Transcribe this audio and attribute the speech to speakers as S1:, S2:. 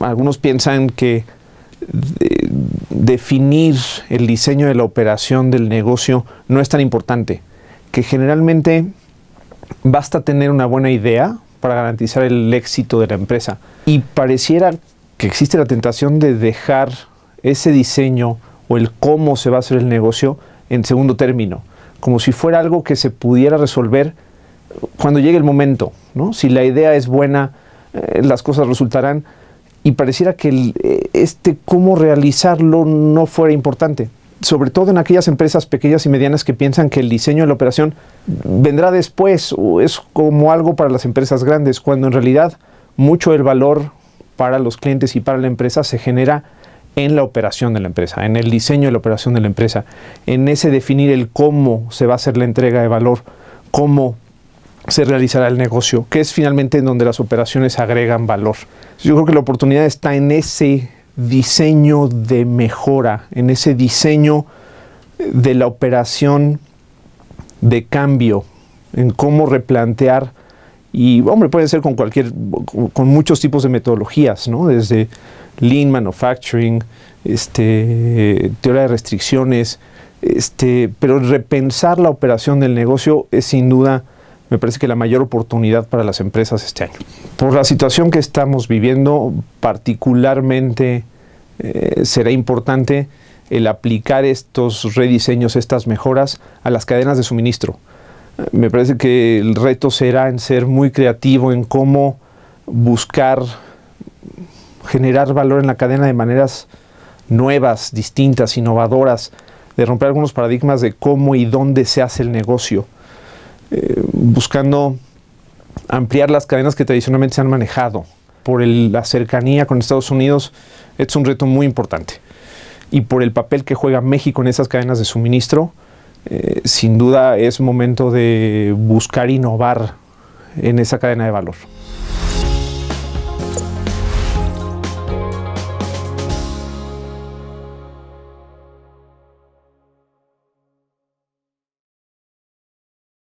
S1: Algunos piensan que eh, definir el diseño de la operación del negocio no es tan importante, que generalmente basta tener una buena idea para garantizar el éxito de la empresa. Y pareciera que existe la tentación de dejar ese diseño o el cómo se va a hacer el negocio en segundo término, como si fuera algo que se pudiera resolver cuando llegue el momento. ¿no? Si la idea es buena, eh, las cosas resultarán y pareciera que eh, este cómo realizarlo no fuera importante sobre todo en aquellas empresas pequeñas y medianas que piensan que el diseño de la operación vendrá después o es como algo para las empresas grandes, cuando en realidad mucho del valor para los clientes y para la empresa se genera en la operación de la empresa, en el diseño de la operación de la empresa, en ese definir el cómo se va a hacer la entrega de valor, cómo se realizará el negocio, que es finalmente en donde las operaciones agregan valor. Yo creo que la oportunidad está en ese diseño de mejora, en ese diseño de la operación de cambio, en cómo replantear y hombre, puede ser con cualquier con muchos tipos de metodologías, ¿no? Desde lean manufacturing, este, teoría de restricciones, este, pero repensar la operación del negocio es sin duda me parece que la mayor oportunidad para las empresas este año. Por la situación que estamos viviendo, particularmente eh, será importante el aplicar estos rediseños, estas mejoras a las cadenas de suministro. Me parece que el reto será en ser muy creativo en cómo buscar generar valor en la cadena de maneras nuevas, distintas, innovadoras, de romper algunos paradigmas de cómo y dónde se hace el negocio. Eh, buscando ampliar las cadenas que tradicionalmente se han manejado. Por la cercanía con Estados Unidos es un reto muy importante. Y por el papel que juega México en esas cadenas de suministro, eh, sin duda es momento de buscar innovar en esa cadena de valor.